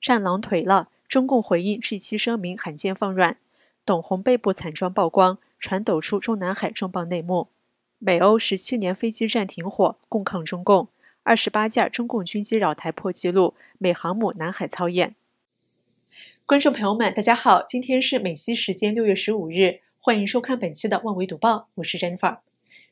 战狼颓了，中共回应这期声明罕见放软。董红背部惨状曝光，传抖出中南海重磅内幕。美欧十七年飞机战停火，共抗中共。二十八架中共军机扰台破纪录，美航母南海操演。观众朋友们，大家好，今天是美西时间六月十五日。欢迎收看本期的《万维读报》，我是 Jennifer。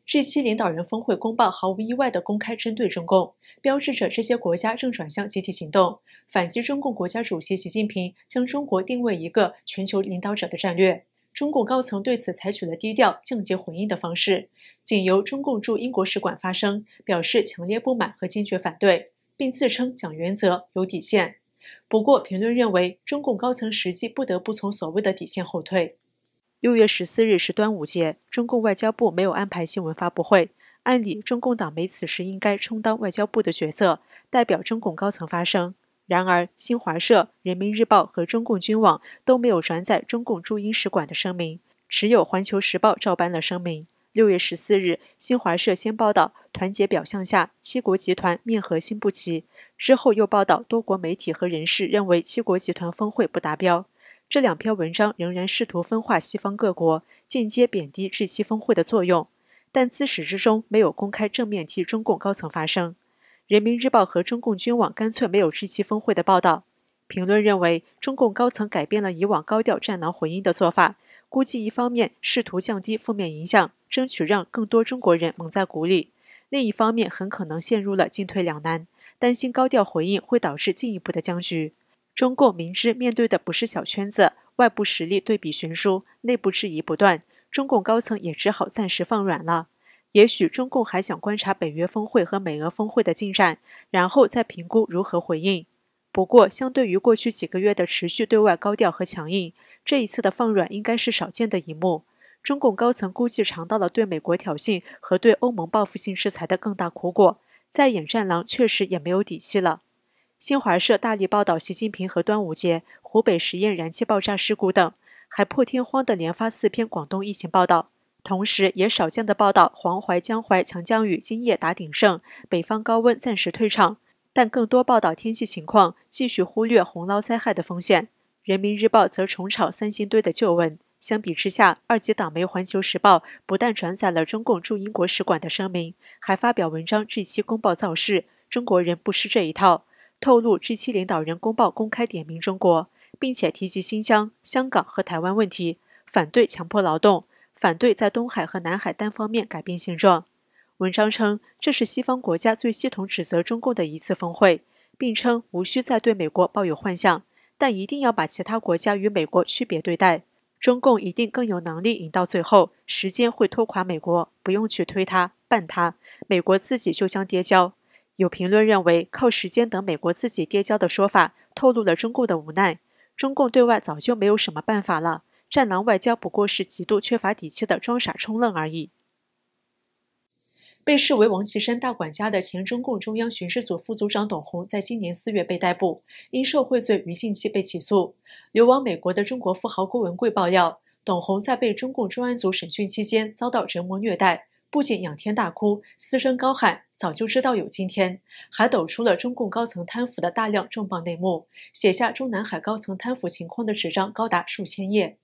这期领导人峰会公报毫无意外地公开针对中共，标志着这些国家正转向集体行动反击中共。国家主席习近平将中国定位一个全球领导者的战略。中共高层对此采取了低调降级回应的方式，仅由中共驻英国使馆发声，表示强烈不满和坚决反对，并自称讲原则、有底线。不过，评论认为中共高层实际不得不从所谓的底线后退。六月十四日是端午节，中共外交部没有安排新闻发布会。按理，中共党媒此时应该充当外交部的角色，代表中共高层发声。然而，新华社、人民日报和中共军网都没有转载中共驻英使馆的声明，只有《环球时报》照搬了声明。六月十四日，新华社先报道“团结表象下，七国集团面和心不齐”，之后又报道多国媒体和人士认为七国集团峰会不达标。这两篇文章仍然试图分化西方各国，间接贬低日期峰会的作用，但自始至终没有公开正面替中共高层发声。《人民日报》和中共军网干脆没有日期峰会的报道。评论认为，中共高层改变了以往高调战狼回应的做法，估计一方面试图降低负面影响，争取让更多中国人蒙在鼓里；另一方面，很可能陷入了进退两难，担心高调回应会导致进一步的僵局。中共明知面对的不是小圈子，外部实力对比悬殊，内部质疑不断，中共高层也只好暂时放软了。也许中共还想观察北约峰会和美俄峰会的进展，然后再评估如何回应。不过，相对于过去几个月的持续对外高调和强硬，这一次的放软应该是少见的一幕。中共高层估计尝到了对美国挑衅和对欧盟报复性制裁的更大苦果，在演战狼确实也没有底气了。新华社大力报道习近平和端午节、湖北十堰燃气爆炸事故等，还破天荒地连发四篇广东疫情报道，同时也少见地报道黄淮江淮强降雨今夜达鼎盛，北方高温暂时退场。但更多报道天气情况，继续忽略洪涝灾害的风险。人民日报则重炒三星堆的旧闻。相比之下，二级党媒《环球时报》不但转载了中共驻英国使馆的声明，还发表文章质期公报造势，中国人不吃这一套。透露，这期领导人公报公开点名中国，并且提及新疆、香港和台湾问题，反对强迫劳动，反对在东海和南海单方面改变现状。文章称，这是西方国家最系统指责中共的一次峰会，并称无需再对美国抱有幻想，但一定要把其他国家与美国区别对待。中共一定更有能力赢到最后，时间会拖垮美国，不用去推它、绊它，美国自己就将跌跤。有评论认为，靠时间等美国自己跌跤的说法，透露了中共的无奈。中共对外早就没有什么办法了，战狼外交不过是极度缺乏底气的装傻充愣而已。被视为王岐山大管家的前中共中央巡视组副组长董洪，在今年四月被逮捕，因受贿罪于近期被起诉。流亡美国的中国富豪郭文贵爆料，董洪在被中共专案组审讯期间遭到折磨虐待。不仅仰天大哭、嘶声高喊，早就知道有今天，还抖出了中共高层贪腐的大量重磅内幕，写下中南海高层贪腐情况的纸张高达数千页。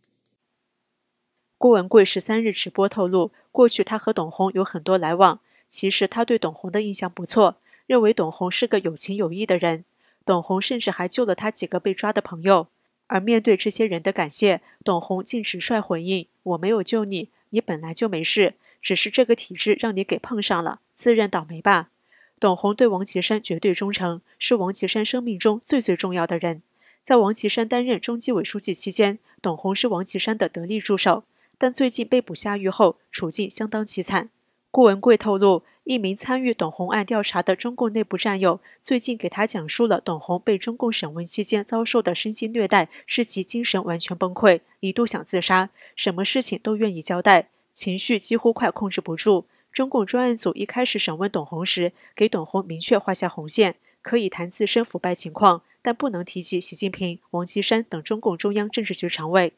郭文贵十三日直播透露，过去他和董红有很多来往，其实他对董红的印象不错，认为董红是个有情有义的人。董红甚至还救了他几个被抓的朋友，而面对这些人的感谢，董红竟直率回应：“我没有救你，你本来就没事。”只是这个体质让你给碰上了，自认倒霉吧。董红对王岐山绝对忠诚，是王岐山生命中最最重要的人。在王岐山担任中纪委书记期间，董红是王岐山的得力助手。但最近被捕下狱后，处境相当凄惨。顾文贵透露，一名参与董红案调查的中共内部战友，最近给他讲述了董红被中共审问期间遭受的身心虐待，使其精神完全崩溃，一度想自杀，什么事情都愿意交代。情绪几乎快控制不住。中共专案组一开始审问董洪时，给董洪明确画下红线：可以谈自身腐败情况，但不能提及习近平、王岐山等中共中央政治局常委。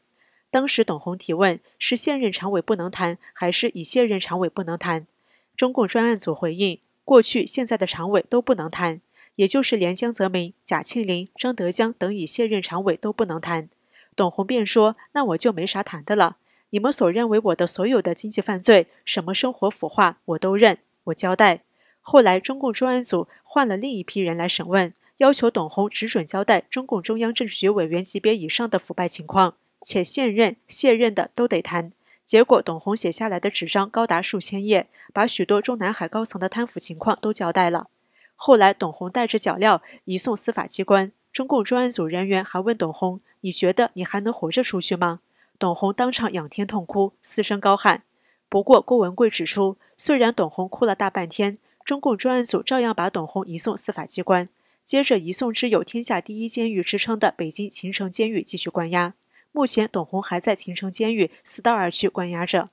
当时董洪提问是现任常委不能谈，还是已卸任常委不能谈？中共专案组回应：过去、现在的常委都不能谈，也就是连江泽民、贾庆林、张德江等已卸任常委都不能谈。董洪便说：“那我就没啥谈的了。”你们所认为我的所有的经济犯罪，什么生活腐化，我都认，我交代。后来中共专案组换了另一批人来审问，要求董红只准交代中共中央政治局委员级别以上的腐败情况，且现任、卸任的都得谈。结果董红写下来的纸张高达数千页，把许多中南海高层的贪腐情况都交代了。后来董红带着脚镣移送司法机关，中共专案组人员还问董红：“你觉得你还能活着出去吗？”董红当场仰天痛哭，嘶声高喊。不过，郭文贵指出，虽然董红哭了大半天，中共专案组照样把董红移送司法机关，接着移送至有“天下第一监狱”之称的北京秦城监狱继续关押。目前，董红还在秦城监狱四道儿区关押着。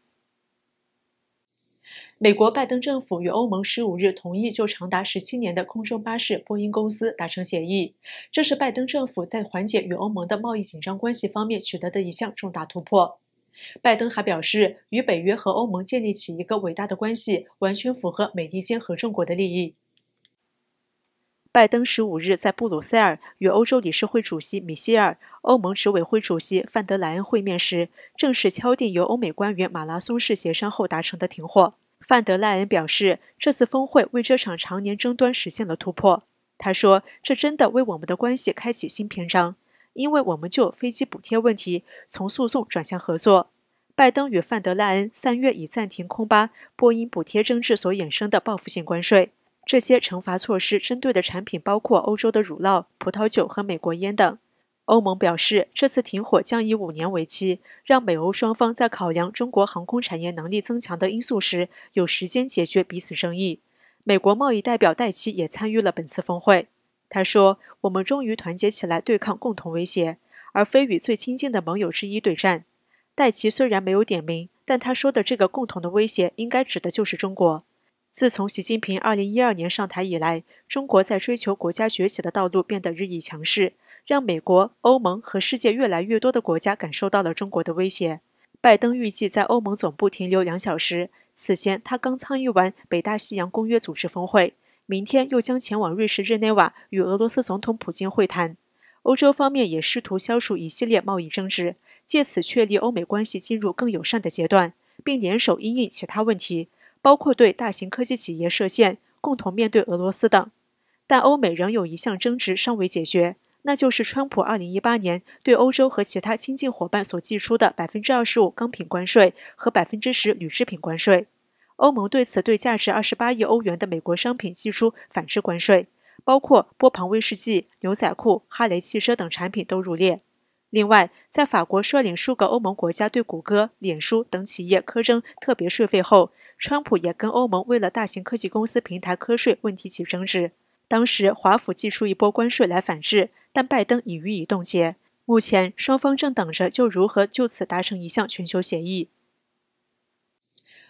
美国拜登政府与欧盟十五日同意就长达十七年的空中巴士、波音公司达成协议，这是拜登政府在缓解与欧盟的贸易紧张关系方面取得的一项重大突破。拜登还表示，与北约和欧盟建立起一个伟大的关系，完全符合美利坚合众国的利益。拜登十五日在布鲁塞尔与欧洲理事会主席米歇尔、欧盟执委会主席范德莱恩会面时，正式敲定由欧美官员马拉松式协商后达成的停火。范德莱恩表示，这次峰会为这场常年争端实现了突破。他说：“这真的为我们的关系开启新篇章，因为我们就飞机补贴问题从诉讼转向合作。”拜登与范德莱恩三月已暂停空巴波音补贴争执所衍生的报复性关税。这些惩罚措施针对的产品包括欧洲的乳酪、葡萄酒和美国烟等。欧盟表示，这次停火将以五年为期，让美欧双方在考量中国航空产业能力增强的因素时，有时间解决彼此争议。美国贸易代表戴奇也参与了本次峰会。他说：“我们终于团结起来对抗共同威胁，而非与最亲近的盟友之一对战。”戴奇虽然没有点名，但他说的这个共同的威胁应该指的就是中国。自从习近平二零一二年上台以来，中国在追求国家崛起的道路变得日益强势，让美国、欧盟和世界越来越多的国家感受到了中国的威胁。拜登预计在欧盟总部停留两小时，此前他刚参与完北大西洋公约组织峰会，明天又将前往瑞士日内瓦与俄罗斯总统普京会谈。欧洲方面也试图消除一系列贸易争执，借此确立欧美关系进入更友善的阶段，并联手应应其他问题。包括对大型科技企业设限、共同面对俄罗斯等，但欧美仍有一项争执尚未解决，那就是川普2018年对欧洲和其他亲近伙伴所寄出的百分之二十五钢品关税和百分之十铝制品关税。欧盟对此对价值二十八亿欧元的美国商品计出反制关税，包括波旁威士忌、牛仔裤、哈雷汽车等产品都入列。另外，在法国率领数个欧盟国家对谷歌、脸书等企业苛征特别税费后，川普也跟欧盟为了大型科技公司平台苛税问题起争执。当时华府祭出一波关税来反制，但拜登已予以冻结。目前双方正等着就如何就此达成一项全球协议。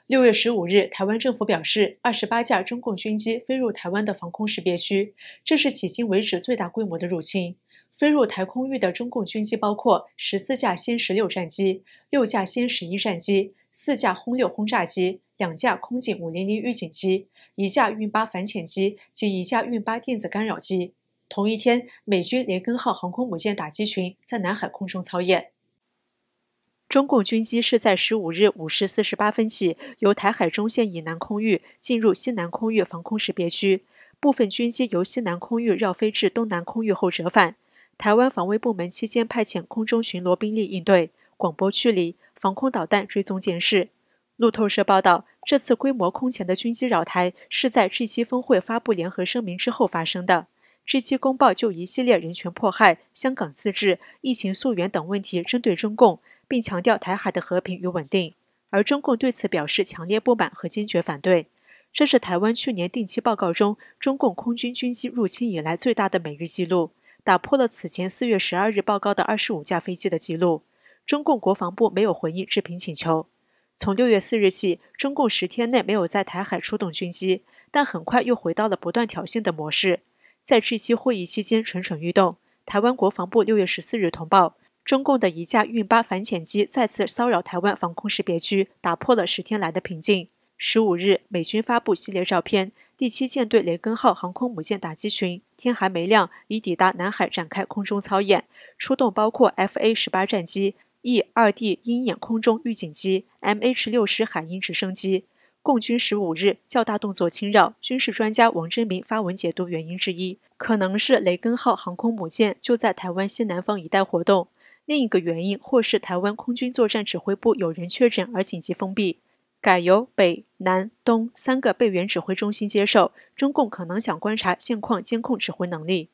六月十五日，台湾政府表示，二十八架中共军机飞入台湾的防空识别区，这是迄今为止最大规模的入侵。飞入台空域的中共军机包括十四架歼十六战机、六架歼十一战机、四架轰六轰炸机、两架空警五零零预警机、一架运八反潜机及一架运八电子干扰机。同一天，美军“连根”号航空母舰打击群在南海空中操演。中共军机是在十五日五时四十八分起，由台海中线以南空域进入西南空域防空识别区，部分军机由西南空域绕飞至东南空域后折返。台湾防卫部门期间派遣空中巡逻兵力应对。广播区里防空导弹追踪监视。路透社报道，这次规模空前的军机扰台是在 G7 峰会发布联合声明之后发生的。G7 公报就一系列人权迫害、香港自治、疫情溯源等问题针对中共，并强调台海的和平与稳定。而中共对此表示强烈不满和坚决反对。这是台湾去年定期报告中中共空军军机入侵以来最大的每日记录。打破了此前四月十二日报告的二十五架飞机的记录。中共国防部没有回应置评请求。从六月四日起，中共十天内没有在台海出动军机，但很快又回到了不断挑衅的模式，在这期会议期间蠢蠢欲动。台湾国防部六月十四日通报，中共的一架运八反潜机再次骚扰台湾防空识别区，打破了十天来的平静。十五日，美军发布系列照片。第七舰队“雷根”号航空母舰打击群，天还没亮，已抵达南海展开空中操演，出动包括 F/A-18 战机、E-2D“ 鹰眼”空中预警机、MH-60 海鹰直升机。共军十五日较大动作侵扰，军事专家王振明发文解读原因之一，可能是“雷根”号航空母舰就在台湾西南方一带活动；另一个原因或是台湾空军作战指挥部有人确诊而紧急封闭。改由北、南、东三个备援指挥中心接受。中共可能想观察现况、监控指挥能力。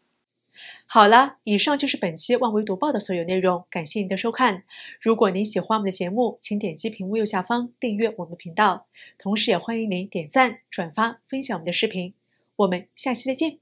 好了，以上就是本期《万维读报》的所有内容，感谢您的收看。如果您喜欢我们的节目，请点击屏幕右下方订阅我们的频道，同时也欢迎您点赞、转发、分享我们的视频。我们下期再见。